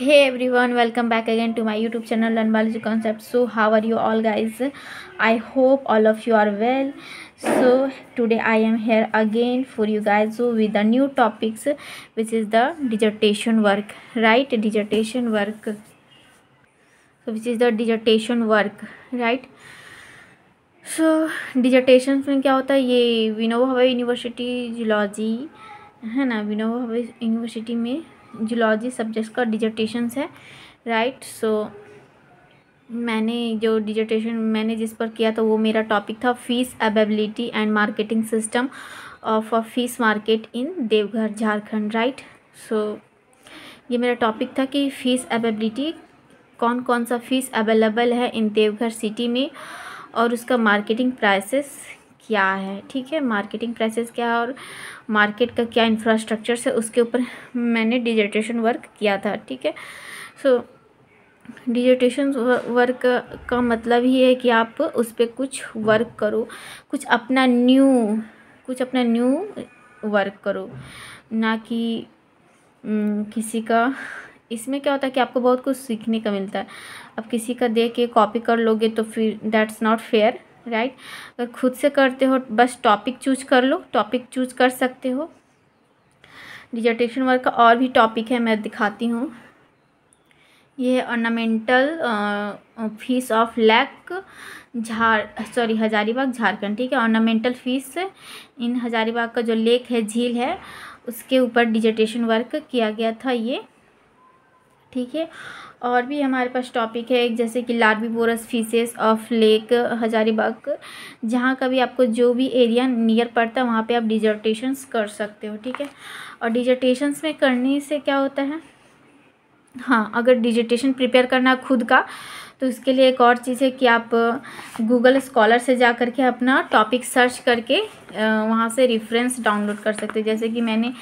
hey everyone welcome back again to my youtube channel learn biology concepts so how are you all guys i hope all of you are well so today i am here again for you guys so with the new topics which is the dissertation work right dissertation work so which is the dissertation work right so dissertation from? क्या होता है ये Vinoba university university geology है ना विनोबा भावे university में zoology subject का डिजर्टेशंस है राइट सो मैंने जो डिजर्टेशन मैंने जिस पर किया था वो मेरा टॉपिक था fish availability and marketing system of a fish market in Deoghar Jharkhand right so ये मेरा टॉपिक था कि फ़ीस अवेबिलिटी कौन कौन सा फ़ीस अवेलेबल है इन देवघर सिटी में और उसका मार्केटिंग प्राइसेस क्या है ठीक है मार्केटिंग प्राइसेस क्या है और मार्केट का क्या इंफ्रास्ट्रक्चर है उसके ऊपर मैंने डिजर्टेशन वर्क किया था ठीक है सो डिजर्टेशन वर्क का मतलब ही है कि आप उस पर कुछ वर्क करो कुछ अपना न्यू कुछ अपना न्यू वर्क करो ना कि किसी का इसमें क्या होता है कि आपको बहुत कुछ सीखने का मिलता है अब किसी का देख के कॉपी कर लोगे तो फिर दैट्स नॉट फेयर राइट अगर खुद से करते हो बस टॉपिक चूज कर लो टॉपिक चूज कर सकते हो डिजर्टेशन वर्क का और भी टॉपिक है मैं दिखाती हूँ ये ऑर्नामेंटल फीस ऑफ लैक झार सॉरी हजारीबाग झारखंड ठीक है ऑर्नामेंटल फीस इन हजारीबाग का जो लेक है झील है उसके ऊपर डिजर्टेशन वर्क किया गया था ये ठीक है और भी हमारे पास टॉपिक है एक जैसे कि larvivorous fishes of lake Hazaribagh जहाँ का भी आपको जो भी एरिया नियर पड़ता है वहाँ पे आप डिजर्टेशंस कर सकते हो ठीक है और डिजर्टेशंस में करने से क्या होता है हाँ अगर डिजिटेशन प्रिपेयर करना है खुद का तो इसके लिए एक और चीज़ है कि आप गूगल uh, स्कॉलर से जा कर के अपना टॉपिक सर्च करके uh, वहाँ से रेफरेंस डाउनलोड कर सकते हैं जैसे कि मैंने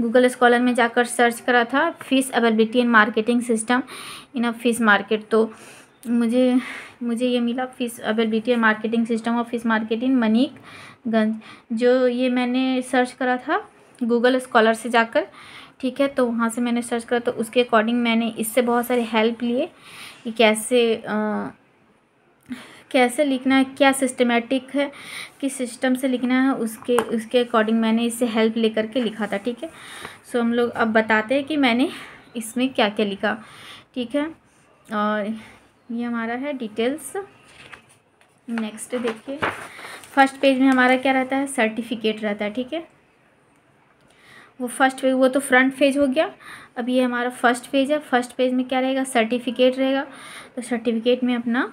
गूगल स्कॉलर में जाकर सर्च करा था fish availability and marketing system in a fish market तो मुझे मुझे ये मिला fish availability and marketing system of fish market in Manikganj जो ये मैंने सर्च करा था गूगल स्कॉलर से जाकर ठीक है तो वहाँ से मैंने सर्च करा तो उसके अकॉर्डिंग मैंने इससे बहुत सारे हेल्प लिए कि कैसे आ, कैसे लिखना है क्या सिस्टमेटिक है किस सिस्टम से लिखना है उसके उसके अकॉर्डिंग मैंने इससे हेल्प लेकर के लिखा था ठीक है सो हम लोग अब बताते हैं कि मैंने इसमें क्या क्या लिखा ठीक है और ये हमारा है डिटेल्स नेक्स्ट देखिए फर्स्ट पेज में हमारा क्या रहता है सर्टिफिकेट रहता है ठीक है वो फर्स्ट वो तो फ्रंट फेज हो गया अब ये हमारा फर्स्ट पेज है फर्स्ट पेज में क्या रहेगा सर्टिफिकेट रहेगा तो सर्टिफिकेट में अपना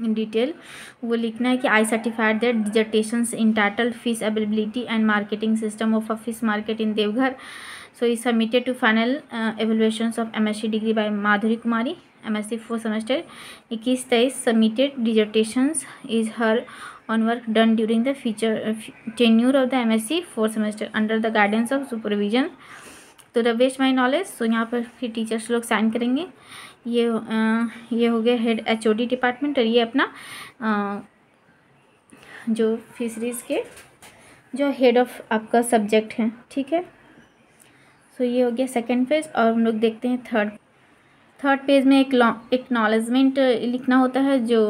डिटेल वो लिखना है कि I certified that dissertation in title fish availability and marketing system of a fish market in Deoghar so is submitted to final evaluation of M S C degree by Madhuri Kumari M S C four semester इक्कीस तेईस submitted dissertation is her on work done during the future uh, tenure of the MSc fourth semester under the guidance of supervision to the best my knowledge so यहाँ पर फिर teachers लोग sign करेंगे ये आ, uh, ये हो गया head H O D department और ये अपना आ, uh, जो फिशरीज़ के जो हेड ऑफ आपका सब्जेक्ट है ठीक है सो ये हो गया सेकेंड पेज और हम लोग देखते हैं थर्ड थर्ड पेज में एक लॉ एक्नॉलेजमेंट uh, लिखना होता है जो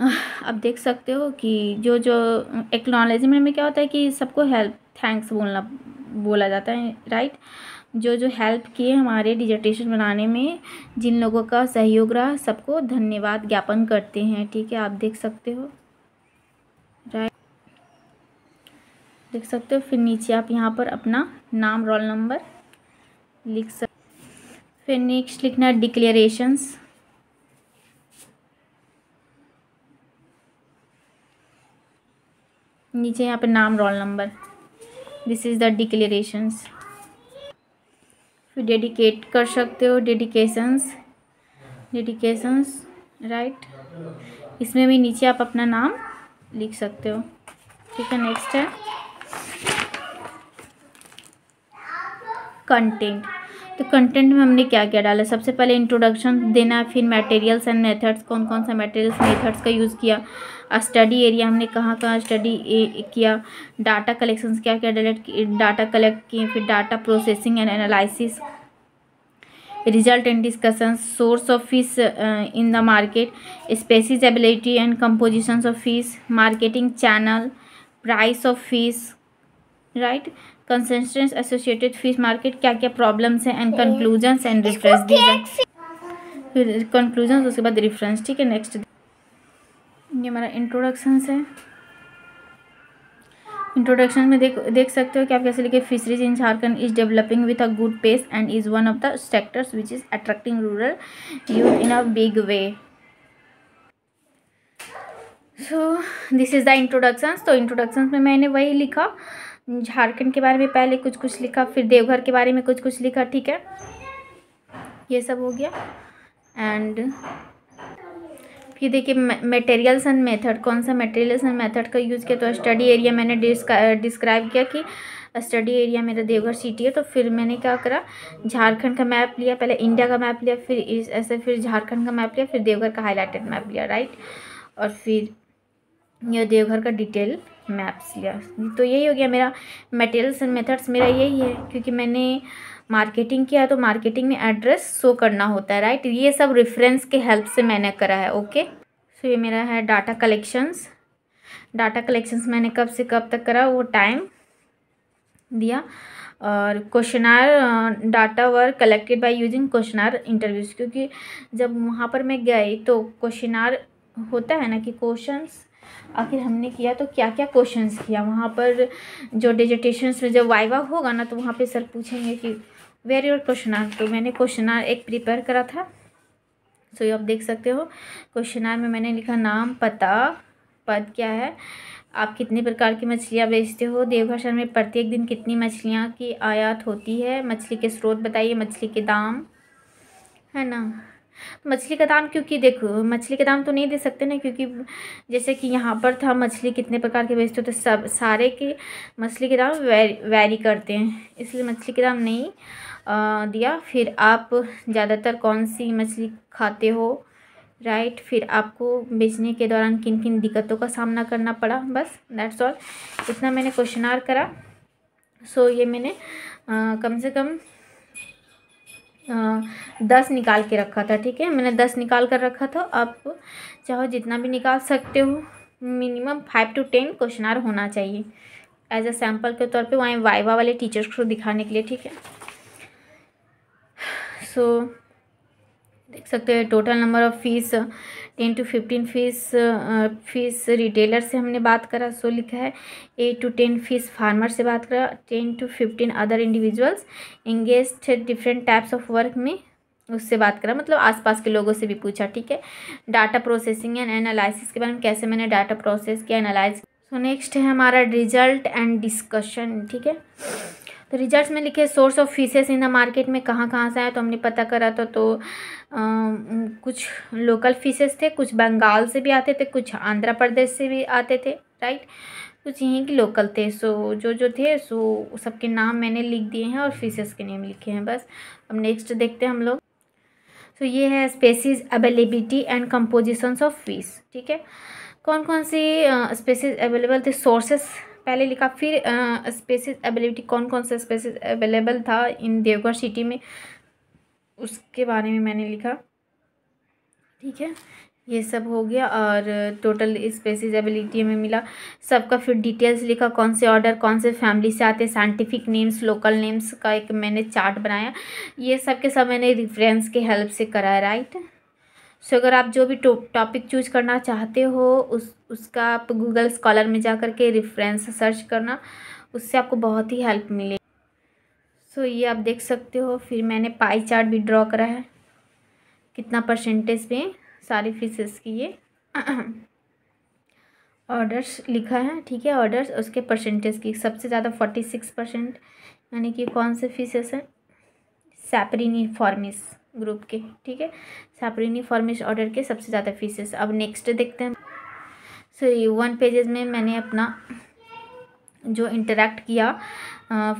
आप देख सकते हो कि जो जो एक्नॉलेजमेंट में क्या होता है कि सबको हेल्प थैंक्स बोलना बोला जाता है राइट जो जो हेल्प किए हमारे डिजर्टेशन बनाने में जिन लोगों का सहयोग रहा सबको धन्यवाद ज्ञापन करते हैं ठीक है आप देख सकते हो राइट देख सकते हो फिर नीचे आप यहाँ पर अपना नाम रोल नंबर लिख सक फिर नेक्स्ट लिखना डिक्लेरेशंस नीचे यहाँ पे नाम roll number this is the declarations फिर डेडिकेट कर सकते हो डेडिकेशंस डेडिकेशंस राइट इसमें भी नीचे आप अपना नाम लिख सकते हो ठीक है नेक्स्ट है कंटेंट तो कंटेंट में हमने क्या क्या डाला सबसे पहले इंट्रोडक्शन देना फिर मटेरियल्स एंड मेथड्स कौन कौन सा मटेरियल्स मेथड्स का यूज़ किया स्टडी एरिया हमने कहाँ कहाँ स्टडी किया डाटा कलेक्शन क्या क्या डालेक्ट डाटा कलेक्ट किए फिर data processing and analysis result and discussion source of fish in the market species availability and compositions of fish marketing channel price of fish right constraints associated fish market क्या क्या problems हैं and conclusions and reference these फिर conclusion उसके बाद reference ठीक है next ये हमारा इंट्रोडक्शन है इंट्रोडक्शन में देख देख सकते हो कि आप कैसे लिखे fisheries in Jharkhand is developing with a good pace and is one of the sectors which is attracting rural youth in a big way so this is the introductions तो इंट्रोडक्शंस में मैंने वही लिखा झारखंड के बारे में पहले कुछ कुछ लिखा फिर देवघर के बारे में कुछ कुछ लिखा ठीक है ये सब हो गया एंड फिर देखिए मटेरियल्स एंड मेथड कौन सा मटेरियल्स एंड मेथड का यूज़ किया तो स्टडी एरिया मैंने डिस्क्राइब किया कि स्टडी एरिया मेरा देवघर सिटी है तो फिर मैंने क्या करा झारखंड का मैप लिया पहले इंडिया का मैप लिया फिर इस ऐसे फिर झारखंड का मैप लिया फिर देवघर का हाईलाइटेड मैप लिया राइट और फिर यह देवघर का डिटेल मैप्स लिया तो यही हो गया मेरा मटेरियल्स एंड मेथड्स मेरा यही है क्योंकि मैंने मार्केटिंग किया तो मार्केटिंग में एड्रेस शो करना होता है राइट ये सब रेफरेंस के हेल्प से मैंने करा है ओके सो ये मेरा है डाटा कलेक्शंस डाटा कलेक्शंस मैंने कब से कब तक करा वो टाइम दिया और questionnaire data were collected by using questionnaire interviews क्योंकि जब वहाँ पर मैं गई तो क्वेश्चनार होता है ना कि क्वेश्चंस आखिर हमने किया तो क्या क्या क्वेश्चंस किया वहाँ पर जो डिजिटेशंस में जब वाइवा होगा ना तो वहाँ पे सर पूछेंगे कि वेर योर क्वेश्चन आर तो मैंने क्वेश्चन आर एक प्रिपेयर करा था सो ये आप देख सकते हो क्वेश्चन आर में मैंने लिखा नाम पता पद क्या है आप कितने प्रकार की मछलियाँ बेचते हो देवघर शहर में प्रत्येक दिन कितनी मछलियाँ की आयात होती है मछली के स्रोत बताइए मछली के दाम है ना मछली का दाम क्योंकि देखो मछली का दाम तो नहीं दे सकते ना क्योंकि जैसे कि यहाँ पर था मछली कितने प्रकार के बेचते हो तो सब सारे के मछली के दाम वैरी वैरी करते हैं इसलिए मछली के दाम नहीं आ, दिया फिर आप ज़्यादातर कौन सी मछली खाते हो राइट फिर आपको बेचने के दौरान किन किन दिक्कतों का सामना करना पड़ा बस दैट्स ऑल इतना मैंने क्वेश्चन आर करा सो so, ये मैंने आ, कम से कम दस निकाल के रखा था ठीक है मैंने दस निकाल कर रखा था आप चाहो जितना भी निकाल सकते हो minimum five to ten questionnaire होना चाहिए एज अ सैम्पल के तौर पे वहाँ वाइवा वाले टीचर्स को दिखाने के लिए ठीक है सो so, देख सकते हो total number of fish ten to fifteen fish fish retailer से हमने बात करा सो लिखा है eight to ten fish farmer से बात करा ten to fifteen other individuals engage different types of work में उससे बात करा मतलब आसपास के लोगों से भी पूछा ठीक है डाटा प्रोसेसिंग एंड एनालिसिस के बारे में कैसे मैंने डाटा प्रोसेस किया एनालाइज सो नेक्स्ट है हमारा रिजल्ट एंड डिस्कशन ठीक है तो रिजल्ट्स में लिखे source of fishes in the market में कहाँ कहाँ से आया तो हमने पता करा था तो आ, तो, कुछ लोकल फीसेस थे कुछ बंगाल से भी आते थे कुछ आंध्र प्रदेश से भी आते थे राइट कुछ यहीं के लोकल थे सो जो जो थे सो सबके नाम मैंने लिख दिए हैं और फीसेस के नेम लिखे हैं बस अब नेक्स्ट देखते हैं हम लोग सो तो ये है species availability and compositions of fish ठीक है कौन कौन सी स्पेसिस अवेलेबल थे सोर्सेस पहले लिखा फिर स्पेसिस एबिलिटी कौन कौन सा स्पेसिस अवेलेबल था इन देवघर सिटी में उसके बारे में मैंने लिखा ठीक है ये सब हो गया और टोटल स्पेसिस एबिलिटी में मिला सबका फिर डिटेल्स लिखा कौन से ऑर्डर कौन से फैमिली से आते साइंटिफिक नेम्स लोकल नेम्स का एक मैंने चार्ट बनाया ये सब के सब मैंने रिफ्रेंस के हेल्प से करा है राइट सो so, अगर आप जो भी टॉपिक चूज करना चाहते हो उस उसका आप गूगल स्कॉलर में जा कर के रेफरेंस सर्च करना उससे आपको बहुत ही हेल्प मिलेगी सो so, ये आप देख सकते हो फिर मैंने पाई चार्ट भी ड्रॉ करा है कितना परसेंटेज में सारी फीसेस की ये ऑर्डर्स लिखा है ठीक है ऑर्डर्स उसके परसेंटेज की सबसे ज़्यादा फोर्टी सिक्स परसेंट यानी कि कौन से फीसेस हैं सैपरिनी फॉर्मिस ग्रुप के ठीक है सैपरिनी फॉर्मिस ऑर्डर के सबसे ज़्यादा फीसेस अब नेक्स्ट देखते हैं सॉरी वन पेजेस में मैंने अपना जो इंटरेक्ट किया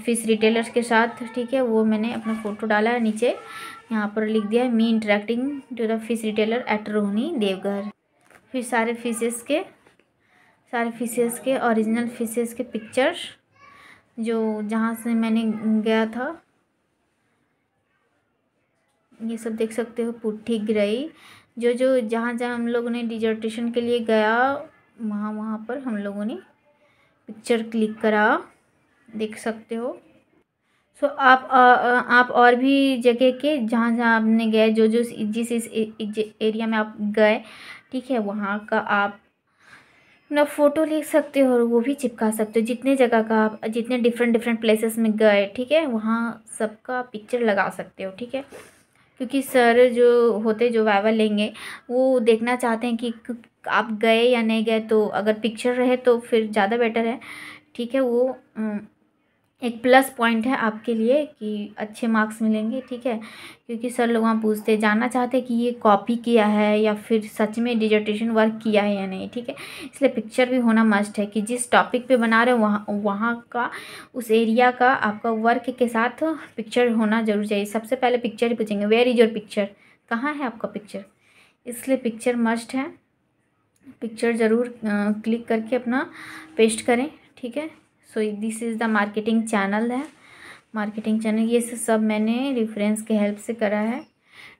फिश रिटेलर्स के साथ ठीक है वो मैंने अपना फ़ोटो डाला है नीचे यहाँ पर लिख दिया है me interacting to the fish retailer at Rohini Deoghar फिर सारे फिशेस के सारे फिशेस के ओरिजिनल फिशेस के पिक्चर जो जहाँ से मैंने गया था ये सब देख सकते हो पुट्ठी ग्रही जो जो जहाँ जहाँ हम लोगों ने डिजर्टेशन के लिए गया वहाँ वहाँ पर हम लोगों ने पिक्चर क्लिक करा देख सकते हो सो so, आप आ, आ, आप और भी जगह के जहाँ जहाँ आपने गए जो जो जिस इस एरिया में आप गए ठीक है वहाँ का आप अपना फ़ोटो ले सकते हो और वो भी चिपका सकते हो जितने जगह का आप जितने डिफरेंट डिफरेंट प्लेसेस में गए ठीक है वहाँ सबका पिक्चर लगा सकते हो ठीक है क्योंकि सर जो होते जो वाइवा लेंगे वो देखना चाहते हैं कि आप गए या नहीं गए तो अगर पिक्चर रहे तो फिर ज़्यादा बेटर है ठीक है वो हम्म, एक प्लस पॉइंट है आपके लिए कि अच्छे मार्क्स मिलेंगे ठीक है क्योंकि सर लोग वहाँ पूछते जानना चाहते हैं कि ये कॉपी किया है या फिर सच में डिजर्टेशन वर्क किया है या नहीं ठीक है इसलिए पिक्चर भी होना मस्ट है कि जिस टॉपिक पे बना रहे हो वहाँ वहाँ का उस एरिया का आपका वर्क के साथ पिक्चर होना जरूर चाहिए सबसे पहले पिक्चर ही पूछेंगे वेयर इज़ योर पिक्चर कहाँ है आपका पिक्चर इसलिए पिक्चर मस्ट है पिक्चर ज़रूर क्लिक करके अपना पेस्ट करें ठीक है so this is the marketing channel है मार्केटिंग चैनल ये सब मैंने रेफरेंस के हेल्प से करा है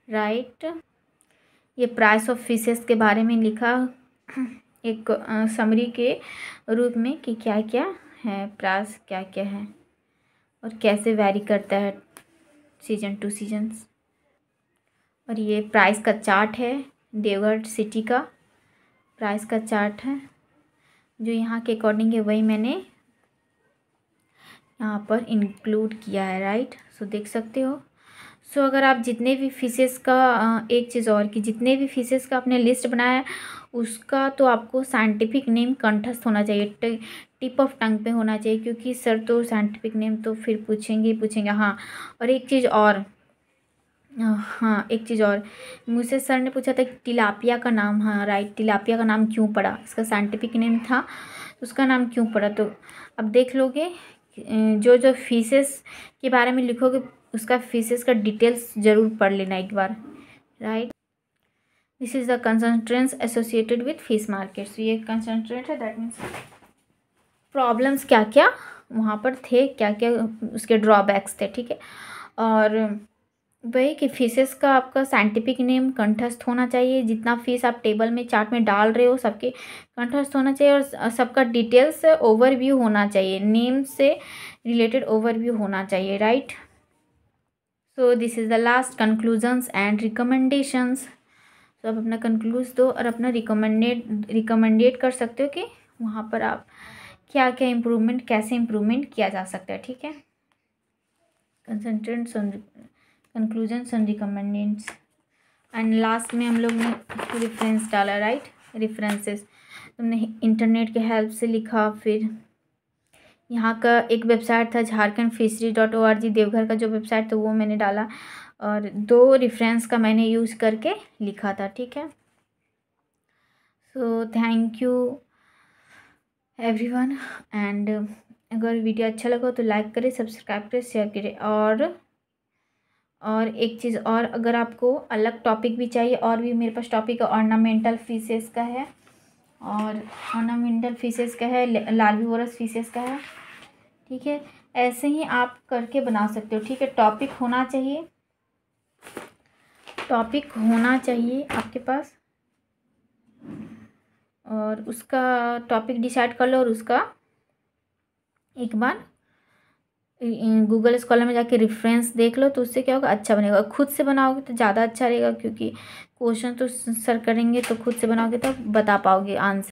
राइट right. ये प्राइस ऑफ फिशेस के बारे में लिखा एक समरी के रूप में कि क्या क्या है प्राइस क्या क्या है और कैसे वेरी करता है सीजन टू सीजन्स और ये प्राइस का चार्ट है देवगढ़ सिटी का प्राइस का चार्ट है जो यहाँ के अकॉर्डिंग है वही मैंने यहाँ पर इंक्लूड किया है राइट सो देख सकते हो सो so, अगर आप जितने भी फिशेस का एक चीज़ और कि जितने भी फिशेस का आपने लिस्ट बनाया है उसका तो आपको साइंटिफिक नेम कंठस्थ होना चाहिए टिप ऑफ टंग पे होना चाहिए क्योंकि सर तो साइंटिफिक नेम तो फिर पूछेंगे ही पूछेंगे हाँ और एक चीज़ और हाँ एक चीज़ और मुझसे सर ने पूछा था टिलापिया का नाम हाँ राइट टिलापिया का नाम क्यों पड़ा इसका साइंटिफिक नेम था तो उसका नाम क्यों पड़ा तो अब देख लोगे जो जो फीसेस के बारे में लिखोगे उसका फीसेस का डिटेल्स ज़रूर पढ़ लेना एक बार right this is the constraints associated with fish so ये कंसनट्रेंट है दैट मीन्स प्रॉब्लम्स क्या क्या वहाँ पर थे क्या क्या उसके ड्रॉबैक्स थे ठीक है और वही कि फिशेस का आपका साइंटिफिक नेम कंठस्थ होना चाहिए जितना फिश आप टेबल में चार्ट में डाल रहे हो सबके कंठस्थ होना चाहिए और सबका डिटेल्स ओवरव्यू होना चाहिए नेम से रिलेटेड ओवरव्यू होना चाहिए right so this is the last conclusions and recommendations तो आप अपना कंक्लूज दो और अपना रिकमेंडेड रिकमेंडेड कर सकते हो कि वहाँ पर आप क्या क्या इम्प्रूवमेंट कैसे इम्प्रूवमेंट किया जा सकता है ठीक है कंसनट्रेंट्स सुन conclusions and recommendations and last में हम लोग ने रेफरेंस डाला राइट रेफरेंसेस तुमने इंटरनेट के हेल्प से लिखा फिर यहाँ का एक वेबसाइट था Jharkhand fishery dot O R G Deoghar का जो वेबसाइट था वो मैंने डाला और दो रेफरेंस का मैंने यूज़ करके लिखा था ठीक है सो थैंक यू एवरीवन एंड अगर वीडियो अच्छा लगा तो लाइक करें सब्सक्राइब करें शेयर करें और और एक चीज़ और अगर आपको अलग टॉपिक भी चाहिए और भी मेरे पास टॉपिक ऑर्नामेंटल फ़ीसेस का है और ऑर्नामेंटल फीसेस का है वोरस फीसेस का है ठीक है ऐसे ही आप करके बना सकते हो ठीक है टॉपिक होना चाहिए टॉपिक होना चाहिए आपके पास और उसका टॉपिक डिसाइड कर लो और उसका एक बार गूगल स्कॉलर में जाके रेफरेंस देख लो तो उससे क्या होगा अच्छा बनेगा खुद से बनाओगे तो ज़्यादा अच्छा रहेगा क्योंकि क्वेश्चन तो सर करेंगे तो खुद से बनाओगे तो बता पाओगे आंसर